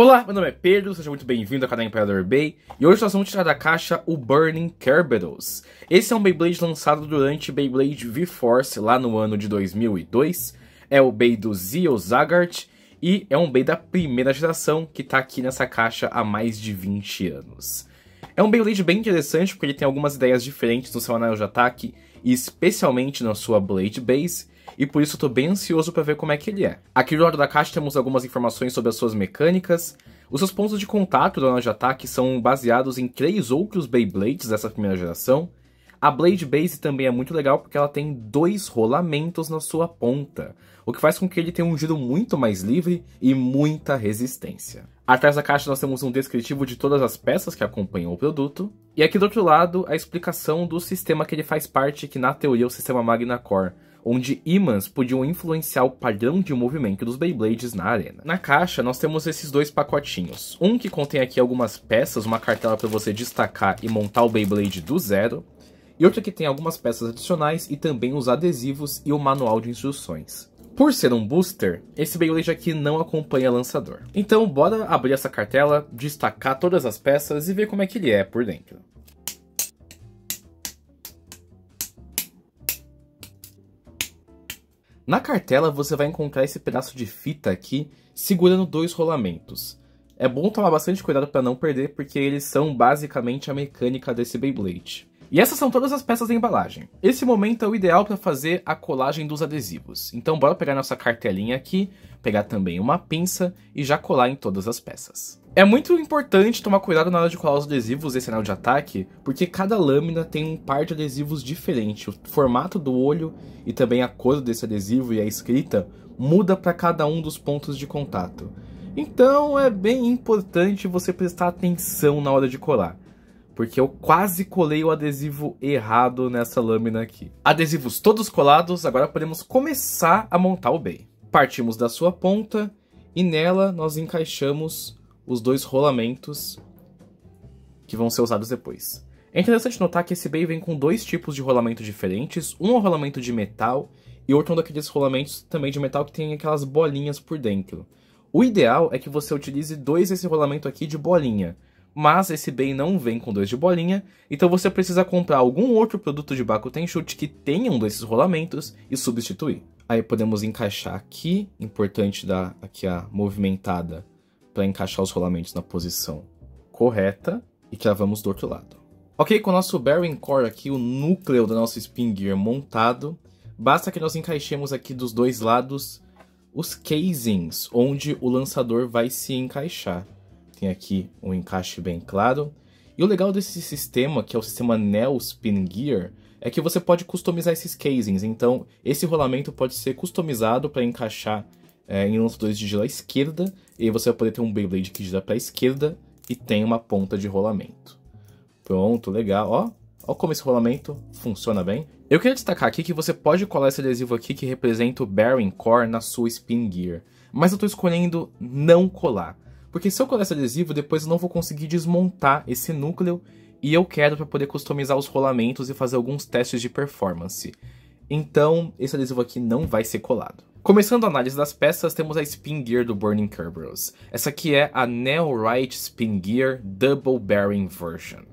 Olá, meu nome é Pedro, seja muito bem-vindo ao canal Imperador Bay, e hoje nós vamos tirar da caixa o Burning Kerberos. Esse é um Beyblade lançado durante Beyblade V-Force lá no ano de 2002, é o Bey do Zio Zagart, e é um Bey da primeira geração, que está aqui nessa caixa há mais de 20 anos. É um Beyblade bem interessante, porque ele tem algumas ideias diferentes no seu anel de ataque, e especialmente na sua Blade Base, e por isso estou bem ansioso para ver como é que ele é. Aqui no lado da caixa temos algumas informações sobre as suas mecânicas. Os seus pontos de contato da de ataque são baseados em três outros Beyblades dessa primeira geração. A Blade Base também é muito legal porque ela tem dois rolamentos na sua ponta, o que faz com que ele tenha um giro muito mais livre e muita resistência. Atrás da caixa nós temos um descritivo de todas as peças que acompanham o produto, e aqui do outro lado a explicação do sistema que ele faz parte, que na teoria é o sistema Magna Core, onde ímãs podiam influenciar o padrão de movimento dos Beyblades na arena. Na caixa, nós temos esses dois pacotinhos. Um que contém aqui algumas peças, uma cartela para você destacar e montar o Beyblade do zero, e outro que tem algumas peças adicionais e também os adesivos e o manual de instruções. Por ser um booster, esse Beyblade aqui não acompanha lançador. Então bora abrir essa cartela, destacar todas as peças e ver como é que ele é por dentro. Na cartela você vai encontrar esse pedaço de fita aqui segurando dois rolamentos. É bom tomar bastante cuidado para não perder, porque eles são basicamente a mecânica desse Beyblade. E essas são todas as peças da embalagem. Esse momento é o ideal para fazer a colagem dos adesivos. Então bora pegar nossa cartelinha aqui, pegar também uma pinça e já colar em todas as peças. É muito importante tomar cuidado na hora de colar os adesivos e sinal de ataque, porque cada lâmina tem um par de adesivos diferente. O formato do olho e também a cor desse adesivo e a escrita muda para cada um dos pontos de contato. Então é bem importante você prestar atenção na hora de colar, porque eu quase colei o adesivo errado nessa lâmina aqui. Adesivos todos colados, agora podemos começar a montar o bem. Partimos da sua ponta e nela nós encaixamos os dois rolamentos que vão ser usados depois. É interessante notar que esse Bay vem com dois tipos de rolamento diferentes, um é um rolamento de metal e outro é um daqueles rolamentos também de metal que tem aquelas bolinhas por dentro. O ideal é que você utilize dois desse rolamento aqui de bolinha, mas esse Bay não vem com dois de bolinha, então você precisa comprar algum outro produto de Bakuten que tenha um desses rolamentos e substituir. Aí podemos encaixar aqui, importante dar aqui a movimentada para encaixar os rolamentos na posição correta e travamos do outro lado. Ok, com o nosso bearing core aqui, o núcleo do nosso spin gear montado, basta que nós encaixemos aqui dos dois lados os casings, onde o lançador vai se encaixar. Tem aqui um encaixe bem claro. E o legal desse sistema, que é o sistema Neo Spin Gear, é que você pode customizar esses casings. Então, esse rolamento pode ser customizado para encaixar é, em dois de girar à esquerda, e aí você vai poder ter um Beyblade que gira para a esquerda e tem uma ponta de rolamento. Pronto, legal, ó. Ó como esse rolamento funciona bem. Eu queria destacar aqui que você pode colar esse adesivo aqui que representa o Bearing Core na sua Spin Gear, mas eu estou escolhendo não colar, porque se eu colar esse adesivo, depois eu não vou conseguir desmontar esse núcleo e eu quero para poder customizar os rolamentos e fazer alguns testes de performance. Então, esse adesivo aqui não vai ser colado. Começando a análise das peças, temos a Spin Gear do Burning Kerberos. Essa aqui é a Neo-Right Spin Gear Double Bearing Version.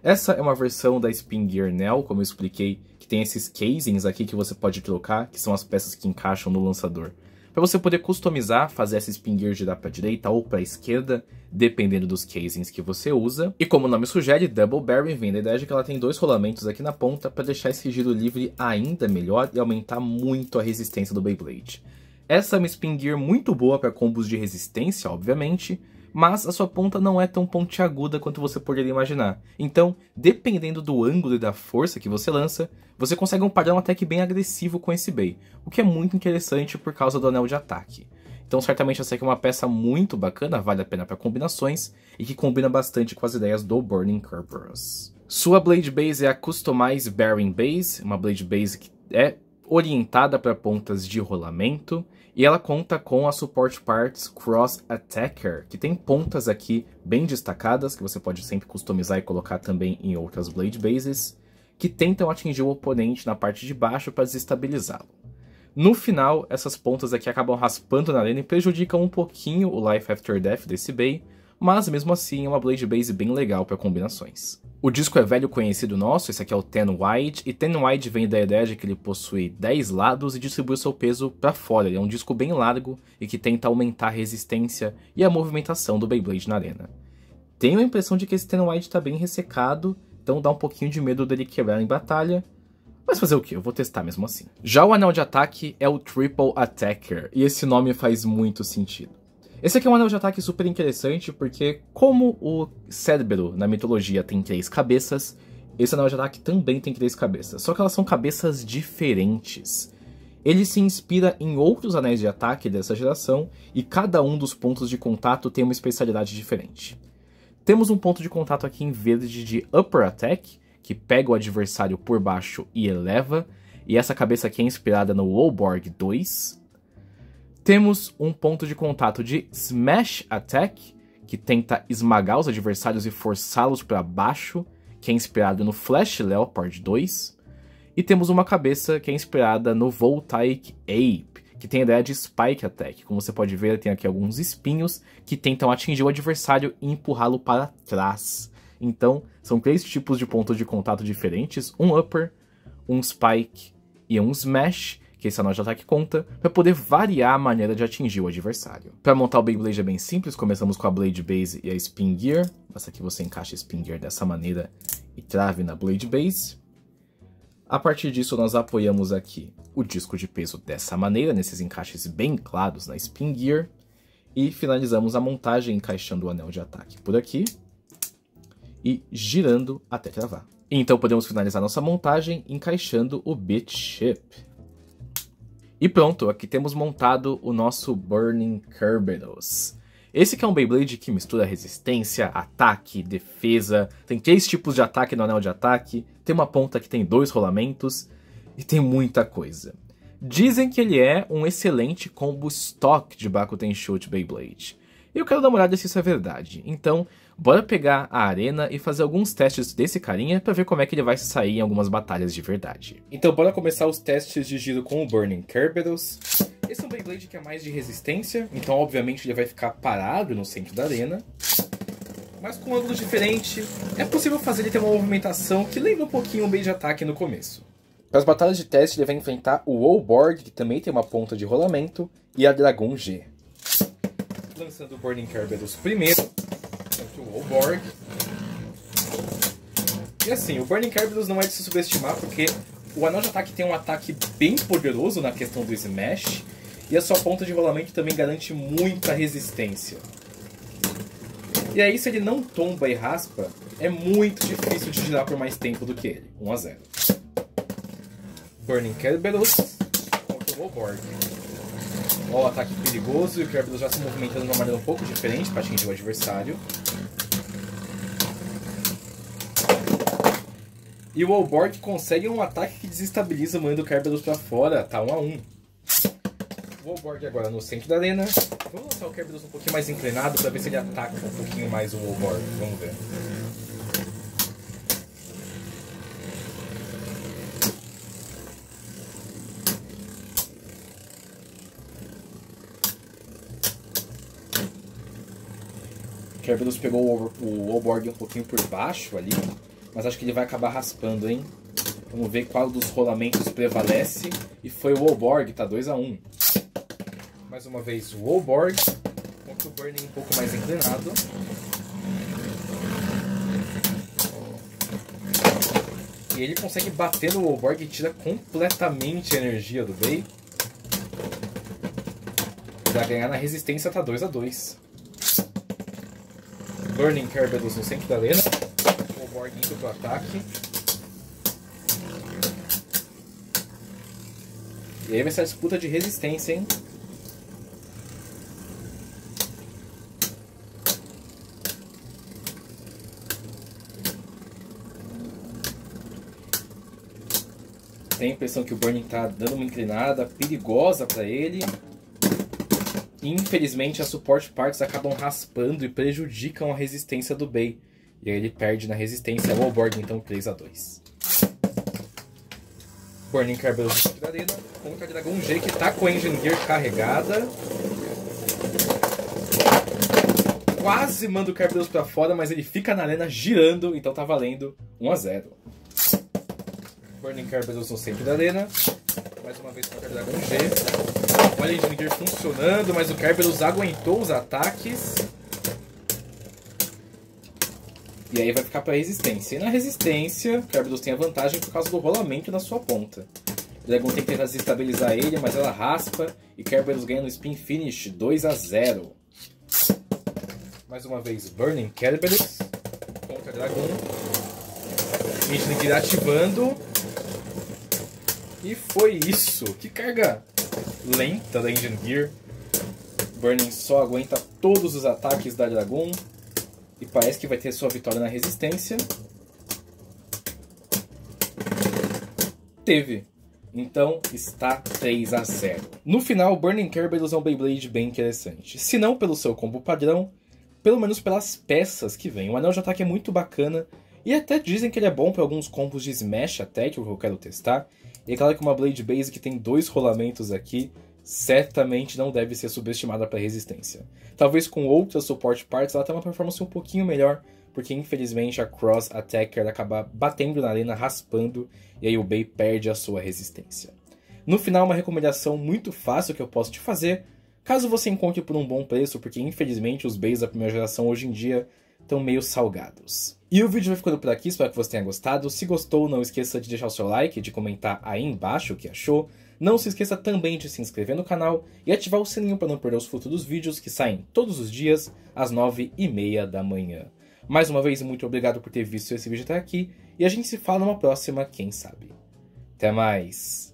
Essa é uma versão da Spin Gear Neo, como eu expliquei, que tem esses casings aqui que você pode trocar, que são as peças que encaixam no lançador para você poder customizar, fazer essa spin gear girar para direita ou para esquerda, dependendo dos casings que você usa. E como o nome sugere, Double Barrel vem da ideia de que ela tem dois rolamentos aqui na ponta para deixar esse giro livre ainda melhor e aumentar muito a resistência do Beyblade. Essa é uma spin gear muito boa para combos de resistência, obviamente, mas a sua ponta não é tão pontiaguda quanto você poderia imaginar. Então, dependendo do ângulo e da força que você lança, você consegue um padrão até que bem agressivo com esse Bey, o que é muito interessante por causa do anel de ataque. Então, certamente essa aqui é uma peça muito bacana, vale a pena para combinações e que combina bastante com as ideias do Burning Kerberos. Sua Blade Base é a Customize Bearing Base, uma Blade Base que é orientada para pontas de rolamento e ela conta com a Support Parts Cross Attacker, que tem pontas aqui bem destacadas, que você pode sempre customizar e colocar também em outras Blade Bases, que tentam atingir o oponente na parte de baixo para desestabilizá-lo. No final, essas pontas aqui acabam raspando na lane e prejudicam um pouquinho o Life After Death desse bay, mas mesmo assim é uma Blade Base bem legal para combinações. O disco é velho conhecido nosso, esse aqui é o Ten Wide, e Ten Wide vem da ideia de que ele possui 10 lados e distribui seu peso para fora. Ele é um disco bem largo e que tenta aumentar a resistência e a movimentação do Beyblade na arena. Tenho a impressão de que esse Ten Wide tá bem ressecado, então dá um pouquinho de medo dele quebrar em batalha, mas fazer o que? Eu vou testar mesmo assim. Já o anel de ataque é o Triple Attacker, e esse nome faz muito sentido. Esse aqui é um anel de ataque super interessante, porque como o cérebro na mitologia tem três cabeças, esse anel de ataque também tem três cabeças, só que elas são cabeças diferentes. Ele se inspira em outros anéis de ataque dessa geração, e cada um dos pontos de contato tem uma especialidade diferente. Temos um ponto de contato aqui em verde de Upper Attack, que pega o adversário por baixo e eleva, e essa cabeça aqui é inspirada no Oborg 2, temos um ponto de contato de Smash Attack, que tenta esmagar os adversários e forçá-los para baixo, que é inspirado no Flash Leopard 2. E temos uma cabeça que é inspirada no Voltaic Ape, que tem a ideia de Spike Attack. Como você pode ver, tem aqui alguns espinhos que tentam atingir o adversário e empurrá-lo para trás. Então, são três tipos de pontos de contato diferentes: um upper, um spike e um smash, que esse nó de ataque conta, para poder variar a maneira de atingir o adversário. Para montar o Beyblade é bem simples, começamos com a Blade Base e a Spin Gear. Basta que você encaixe a Spin Gear dessa maneira e trave na Blade Base. A partir disso, nós apoiamos aqui o disco de peso dessa maneira, nesses encaixes bem claros na Spin Gear. E finalizamos a montagem encaixando o anel de ataque por aqui e girando até travar. Então podemos finalizar nossa montagem encaixando o bit chip. E pronto, aqui temos montado o nosso Burning Kerberos. Esse que é um Beyblade que mistura resistência, ataque, defesa, tem três tipos de ataque no anel de ataque, tem uma ponta que tem dois rolamentos e tem muita coisa. Dizem que ele é um excelente combo stock de Bakuten Shoot Beyblade. E eu quero dar uma olhada se isso é verdade. Então, Bora pegar a arena e fazer alguns testes desse carinha para ver como é que ele vai se sair em algumas batalhas de verdade. Então bora começar os testes de giro com o Burning Kerberos. Esse é um Beyblade que é mais de resistência, então obviamente ele vai ficar parado no centro da arena. Mas com um ângulo diferente, é possível fazer ele ter uma movimentação que lembra um pouquinho o beijo de ataque no começo. Para as batalhas de teste, ele vai enfrentar o Wallborg, que também tem uma ponta de rolamento, e a Dragon G. Lançando o Burning Kerberos primeiro, Borg. E assim, o Burning Carbidos não é de se subestimar, porque o anel de ataque tem um ataque bem poderoso na questão do Smash, e a sua ponta de rolamento também garante muita resistência. E aí, se ele não tomba e raspa, é muito difícil de girar por mais tempo do que ele. 1 a 0 Burning Kerberos contra o Borg. Ó, ataque perigoso e o Kerberos já se movimentando de uma maneira um pouco diferente para atingir o adversário. E o Olborg consegue um ataque que desestabiliza o manho do Kerberos pra fora. Tá 1 um a 1 um. O Olborg agora no centro da arena. Vamos lançar o Kerberos um pouquinho mais inclinado pra ver se ele ataca um pouquinho mais o Olborg. Vamos ver. Kerberos pegou o Olborg um pouquinho por baixo ali mas acho que ele vai acabar raspando, hein? Vamos ver qual dos rolamentos prevalece. E foi o Wolborg, tá 2 a 1 um. Mais uma vez o Wolborg, contra o Burning um pouco mais inclinado. E ele consegue bater no Wolborg e tira completamente a energia do Bay. Pra ganhar na resistência tá 2 a 2 Burning Kerberos no centro da arena borguinho do ataque. E aí vai ser a disputa de resistência, hein? Tem a impressão que o Burning tá dando uma inclinada perigosa para ele. Infelizmente, as suporte partes acabam raspando e prejudicam a resistência do Bay. E aí ele perde na resistência ao Alborg, então 3 x 2 Burning Kerberos da Arena contra Dragon G, que tá com a Engine Gear carregada. Quase manda o Kerberos pra fora, mas ele fica na arena girando, então tá valendo 1 x 0 Burning Kerberos no centro da arena. Mais uma vez contra Dragon G. Olha a Engine Gear funcionando, mas o Kerberos aguentou os ataques. E aí vai ficar para resistência. E na resistência, Kerberos tem a vantagem por causa do rolamento na sua ponta. O Dragon tem que tentar desestabilizar ele, mas ela raspa e Kerberos ganha no Spin Finish 2 a 0 Mais uma vez, Burning Kerberos contra Dragon. Mishnik ativando. E foi isso. Que carga lenta da Engine Gear. Burning só aguenta todos os ataques da Dragon. E parece que vai ter sua vitória na resistência. Teve. Então está 3 a 0. No final, Burning Kerberos é um Beyblade bem interessante. Se não pelo seu combo padrão, pelo menos pelas peças que vem. O anel de ataque é muito bacana e até dizem que ele é bom para alguns combos de Smash até, que eu quero testar. E é claro que uma Blade Base que tem dois rolamentos aqui certamente não deve ser subestimada para resistência. Talvez com outras support parts ela tenha uma performance um pouquinho melhor, porque infelizmente a Cross Attacker acaba batendo na arena, raspando, e aí o Bay perde a sua resistência. No final, uma recomendação muito fácil que eu posso te fazer, caso você encontre por um bom preço, porque infelizmente os Bays da primeira geração hoje em dia estão meio salgados. E o vídeo vai ficando por aqui, espero que você tenha gostado. Se gostou, não esqueça de deixar o seu like, de comentar aí embaixo o que achou. Não se esqueça também de se inscrever no canal e ativar o sininho para não perder os futuros vídeos que saem todos os dias às 9h30 da manhã. Mais uma vez, muito obrigado por ter visto esse vídeo até aqui e a gente se fala numa próxima, quem sabe. Até mais!